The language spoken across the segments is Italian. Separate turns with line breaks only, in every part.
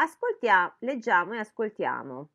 Ascoltiamo, leggiamo e ascoltiamo.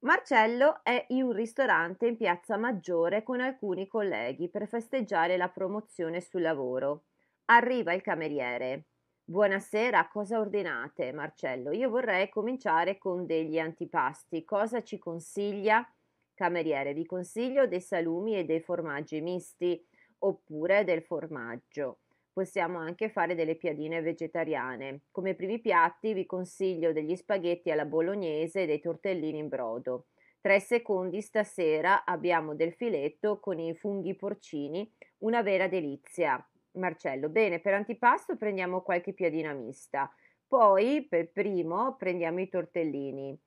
Marcello è in un ristorante in Piazza Maggiore con alcuni colleghi per festeggiare la promozione sul lavoro. Arriva il cameriere. Buonasera, cosa ordinate, Marcello? Io vorrei cominciare con degli antipasti. Cosa ci consiglia? Cameriere, vi consiglio dei salumi e dei formaggi misti oppure del formaggio. Possiamo anche fare delle piadine vegetariane. Come primi piatti vi consiglio degli spaghetti alla bolognese e dei tortellini in brodo. Tre secondi stasera abbiamo del filetto con i funghi porcini, una vera delizia. Marcello, bene, per antipasto prendiamo qualche piadina mista. Poi, per primo, prendiamo i tortellini.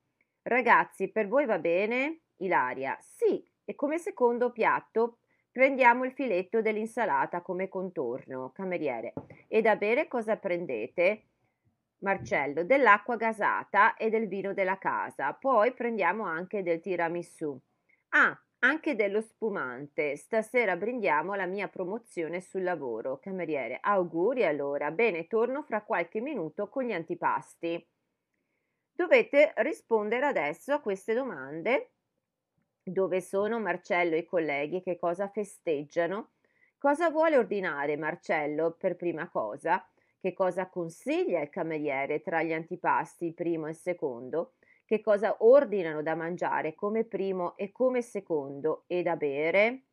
Ragazzi, per voi va bene? Ilaria, sì. E come secondo piatto Prendiamo il filetto dell'insalata come contorno, cameriere. E da bere cosa prendete? Marcello, dell'acqua gasata e del vino della casa. Poi prendiamo anche del tiramisù. Ah, anche dello spumante. Stasera brindiamo la mia promozione sul lavoro. Cameriere, auguri allora. Bene, torno fra qualche minuto con gli antipasti. Dovete rispondere adesso a queste domande dove sono Marcello e i colleghi che cosa festeggiano? Cosa vuole ordinare Marcello per prima cosa? Che cosa consiglia il cameriere tra gli antipasti, primo e secondo? Che cosa ordinano da mangiare come primo e come secondo e da bere?